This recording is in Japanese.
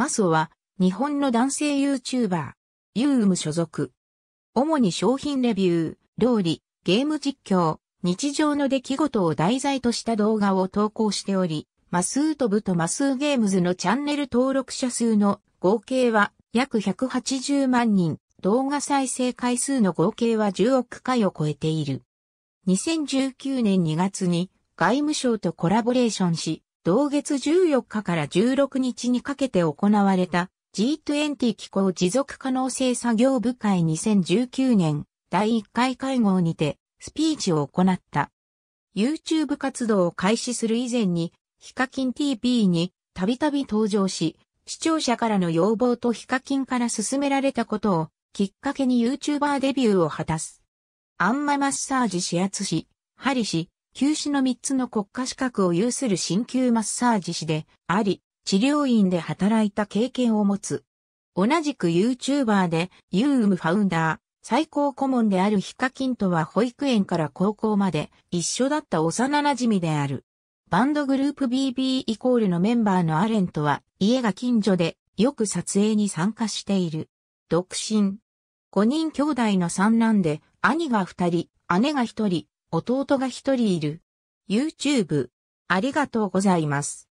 マスオは、日本の男性 YouTuber、ユーム所属。主に商品レビュー、料理、ゲーム実況、日常の出来事を題材とした動画を投稿しており、マスートブとマスーゲームズのチャンネル登録者数の合計は約180万人、動画再生回数の合計は10億回を超えている。2019年2月に外務省とコラボレーションし、同月14日から16日にかけて行われた G20 機構持続可能性作業部会2019年第1回会合にてスピーチを行った。YouTube 活動を開始する以前にヒカキン TV にたびたび登場し、視聴者からの要望とヒカキンから勧められたことをきっかけに YouTuber デビューを果たす。あんまマッサージ指圧師、針し、休止の3つの国家資格を有する鍼灸マッサージ師であり、治療院で働いた経験を持つ。同じく YouTuber で、ユームファウンダー、最高顧問であるヒカキンとは保育園から高校まで一緒だった幼馴染である。バンドグループ BB イコールのメンバーのアレンとは家が近所でよく撮影に参加している。独身。5人兄弟の三男で、兄が2人、姉が1人、弟が一人いる。YouTube、ありがとうございます。